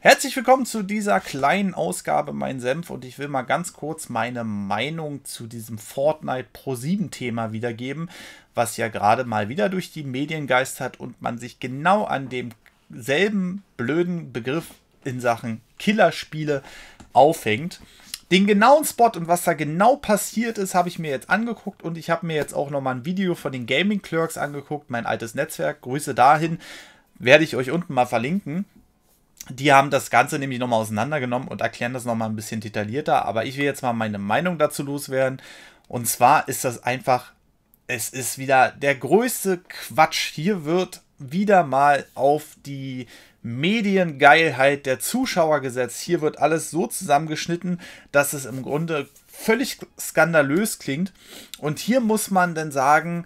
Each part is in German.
Herzlich willkommen zu dieser kleinen Ausgabe Mein Senf und ich will mal ganz kurz meine Meinung zu diesem Fortnite Pro 7 Thema wiedergeben, was ja gerade mal wieder durch die Medien geistert und man sich genau an demselben blöden Begriff in Sachen Killerspiele aufhängt. Den genauen Spot und was da genau passiert ist, habe ich mir jetzt angeguckt und ich habe mir jetzt auch nochmal ein Video von den Gaming Clerks angeguckt, mein altes Netzwerk. Grüße dahin, werde ich euch unten mal verlinken. Die haben das Ganze nämlich nochmal auseinandergenommen und erklären das nochmal ein bisschen detaillierter. Aber ich will jetzt mal meine Meinung dazu loswerden. Und zwar ist das einfach, es ist wieder der größte Quatsch. Hier wird wieder mal auf die Mediengeilheit der Zuschauer gesetzt. Hier wird alles so zusammengeschnitten, dass es im Grunde völlig skandalös klingt. Und hier muss man dann sagen,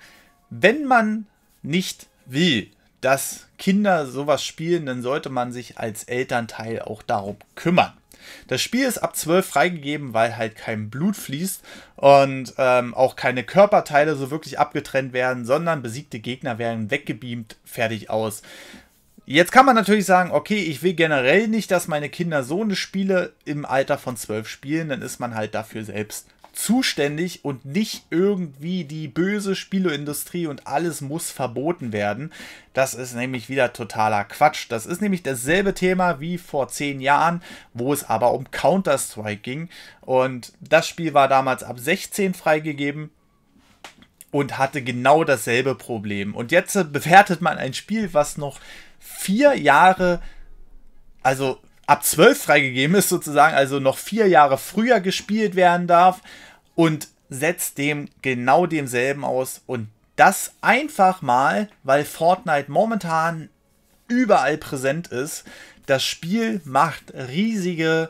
wenn man nicht will, dass Kinder sowas spielen, dann sollte man sich als Elternteil auch darum kümmern. Das Spiel ist ab 12 freigegeben, weil halt kein Blut fließt und ähm, auch keine Körperteile so wirklich abgetrennt werden, sondern besiegte Gegner werden weggebeamt, fertig aus. Jetzt kann man natürlich sagen, okay, ich will generell nicht, dass meine Kinder so eine Spiele im Alter von 12 spielen, dann ist man halt dafür selbst zuständig und nicht irgendwie die böse Spieleindustrie und alles muss verboten werden. Das ist nämlich wieder totaler Quatsch. Das ist nämlich dasselbe Thema wie vor zehn Jahren, wo es aber um Counter-Strike ging. Und das Spiel war damals ab 16 freigegeben und hatte genau dasselbe Problem. Und jetzt bewertet man ein Spiel, was noch vier Jahre, also ab 12 freigegeben ist, sozusagen, also noch vier Jahre früher gespielt werden darf und setzt dem genau demselben aus. Und das einfach mal, weil Fortnite momentan überall präsent ist. Das Spiel macht riesige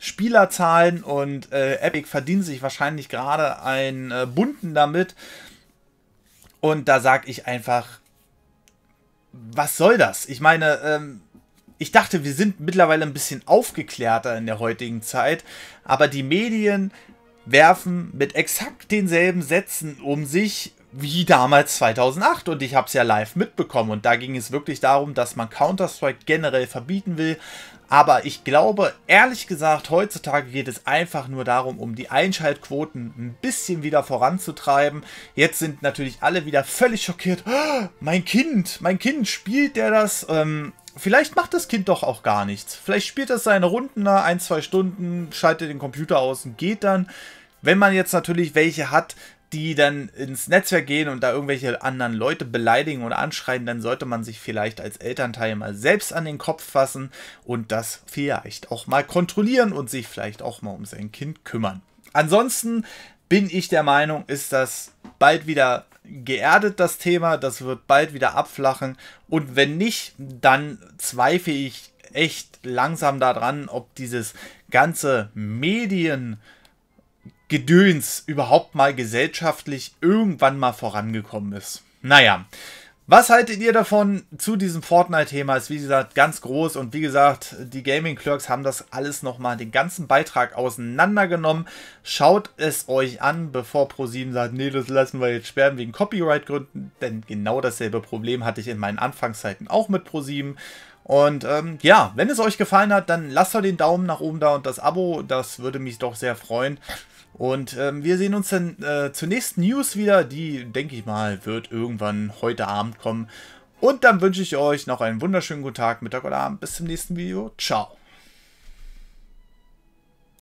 Spielerzahlen und äh, Epic verdient sich wahrscheinlich gerade einen äh, bunten damit. Und da sage ich einfach, was soll das? Ich meine, ähm, ich dachte, wir sind mittlerweile ein bisschen aufgeklärter in der heutigen Zeit, aber die Medien werfen mit exakt denselben Sätzen um sich wie damals 2008 und ich habe es ja live mitbekommen und da ging es wirklich darum, dass man Counter-Strike generell verbieten will, aber ich glaube, ehrlich gesagt, heutzutage geht es einfach nur darum, um die Einschaltquoten ein bisschen wieder voranzutreiben. Jetzt sind natürlich alle wieder völlig schockiert. Oh, mein Kind, mein Kind, spielt der das? Ähm, vielleicht macht das Kind doch auch gar nichts. Vielleicht spielt es seine Runden nach ein, zwei Stunden, schaltet den Computer aus und geht dann. Wenn man jetzt natürlich welche hat, die dann ins Netzwerk gehen und da irgendwelche anderen Leute beleidigen oder anschreien, dann sollte man sich vielleicht als Elternteil mal selbst an den Kopf fassen und das vielleicht auch mal kontrollieren und sich vielleicht auch mal um sein Kind kümmern. Ansonsten bin ich der Meinung, ist das bald wieder geerdet das Thema, das wird bald wieder abflachen und wenn nicht, dann zweifle ich echt langsam daran, ob dieses ganze Mediengedöns überhaupt mal gesellschaftlich irgendwann mal vorangekommen ist. Naja, was haltet ihr davon zu diesem Fortnite-Thema? Ist wie gesagt ganz groß und wie gesagt, die Gaming Clerks haben das alles nochmal, den ganzen Beitrag auseinandergenommen. Schaut es euch an, bevor ProSieben sagt, nee, das lassen wir jetzt sperren wegen Copyright-Gründen, denn genau dasselbe Problem hatte ich in meinen Anfangszeiten auch mit ProSieben. Und ähm, ja, wenn es euch gefallen hat, dann lasst doch den Daumen nach oben da und das Abo. Das würde mich doch sehr freuen. Und ähm, wir sehen uns dann äh, zur nächsten News wieder. Die, denke ich mal, wird irgendwann heute Abend kommen. Und dann wünsche ich euch noch einen wunderschönen guten Tag, Mittag oder Abend. Bis zum nächsten Video. Ciao.